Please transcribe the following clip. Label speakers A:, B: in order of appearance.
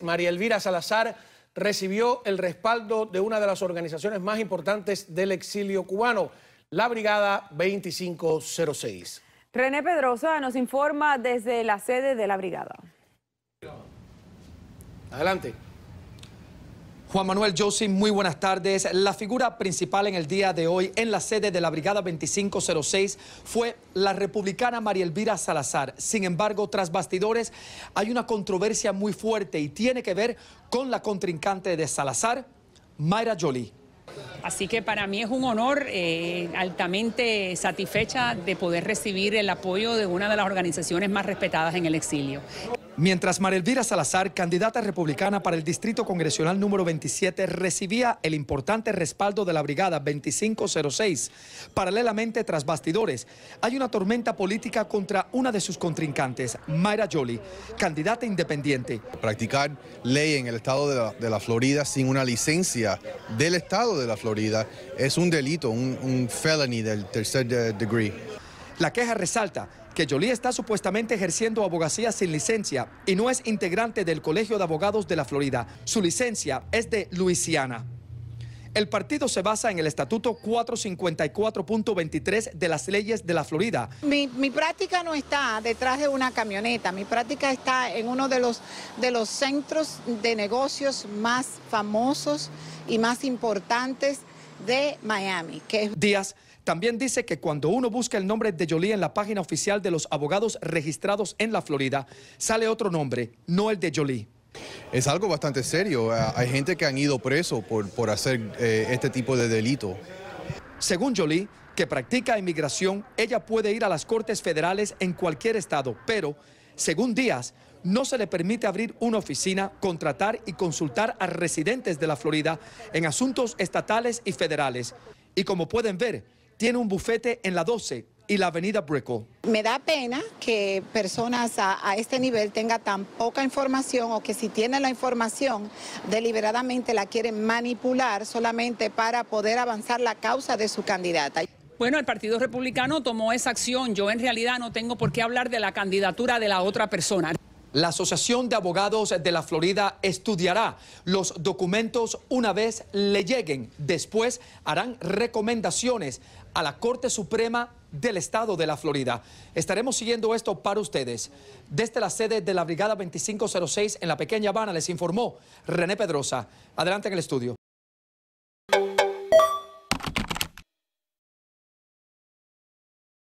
A: María Elvira Salazar recibió el respaldo de una de las organizaciones más importantes del exilio cubano, la Brigada 2506. René
B: Pedrosa nos informa desde la sede de la Brigada.
C: Adelante. Juan Manuel Yossi, muy buenas tardes. La figura principal en el día de hoy en la sede de la Brigada 2506 fue la republicana María Elvira Salazar. Sin embargo, tras bastidores hay una controversia muy fuerte y tiene que ver con la contrincante de Salazar, Mayra Jolie. Así que
D: para mí es un honor eh, altamente satisfecha de poder recibir el apoyo de una de las organizaciones más respetadas en el exilio,
C: Mientras Marelvira Salazar, candidata republicana para el Distrito Congresional número 27, recibía el importante respaldo de la Brigada 2506, paralelamente tras bastidores, hay una tormenta política
A: contra una de sus contrincantes, Mayra Jolie, candidata independiente. Practicar ley en el estado de la, Florida sin una licencia del estado de la Florida es un delito, un, felony del tercer degree. La queja resalta que Jolie está supuestamente ejerciendo abogacía sin licencia y no es integrante del Colegio de
C: Abogados de la Florida. Su licencia es de Luisiana. El partido se basa en el Estatuto 454.23 de las leyes de la Florida.
B: Mi, práctica no está detrás de una camioneta, mi práctica está en uno de los, de los centros de negocios más famosos y más importantes de Miami. Que
C: Díaz también dice que cuando uno busca el nombre de Jolie en la página oficial de
A: los abogados registrados en la Florida, sale otro nombre, no el de Jolie. Es algo bastante serio. Ah, hay gente que han ido preso por, hacer eh, este tipo de delito. Según Jolie, que practica inmigración, ella puede ir a las cortes federales
C: en cualquier estado, pero, según Díaz, no se le permite abrir una oficina, contratar y consultar a residentes de la Florida en asuntos estatales y federales. Y como pueden ver, tiene un bufete en la 12 y la avenida Brickell.
B: Me da pena que personas a, a, este nivel tengan tan poca información o que si tienen la información deliberadamente la quieren manipular solamente para poder avanzar la causa de su candidata.
D: Bueno, el Partido Republicano tomó esa acción. Yo en realidad no tengo
C: por qué hablar de la candidatura de la otra persona. La Asociación de Abogados de la Florida estudiará los documentos una vez le lleguen. Después harán recomendaciones a la Corte Suprema del Estado de la Florida. Estaremos siguiendo esto para ustedes. Desde la sede de la Brigada 2506 en la Pequeña Habana les informó René Pedrosa. Adelante en el estudio.